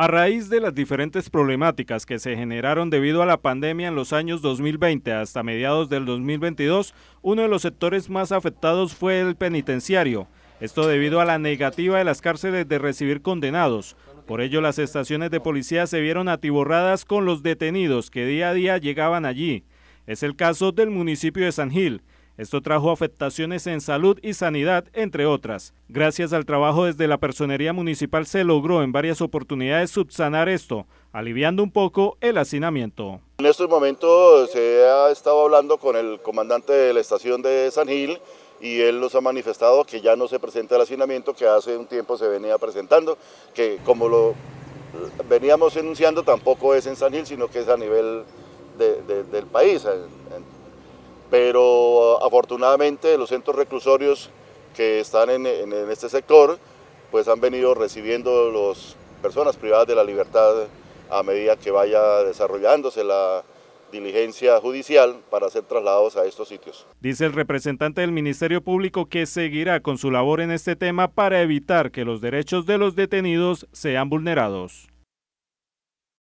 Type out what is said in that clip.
A raíz de las diferentes problemáticas que se generaron debido a la pandemia en los años 2020 hasta mediados del 2022, uno de los sectores más afectados fue el penitenciario. Esto debido a la negativa de las cárceles de recibir condenados. Por ello, las estaciones de policía se vieron atiborradas con los detenidos que día a día llegaban allí. Es el caso del municipio de San Gil, esto trajo afectaciones en salud y sanidad, entre otras. Gracias al trabajo desde la Personería Municipal se logró en varias oportunidades subsanar esto, aliviando un poco el hacinamiento. En estos momentos se ha estado hablando con el comandante de la estación de San Gil y él nos ha manifestado que ya no se presenta el hacinamiento que hace un tiempo se venía presentando, que como lo veníamos enunciando tampoco es en San Gil, sino que es a nivel del país pero ah, afortunadamente los centros reclusorios que están en, este sector pues han venido recibiendo las personas privadas de la libertad a medida que vaya desarrollándose la, diligencia judicial para ser trasladados a estos sitios. Dice el representante del Ministerio Público que seguirá con su labor en este tema para evitar que los derechos de los detenidos sean vulnerados.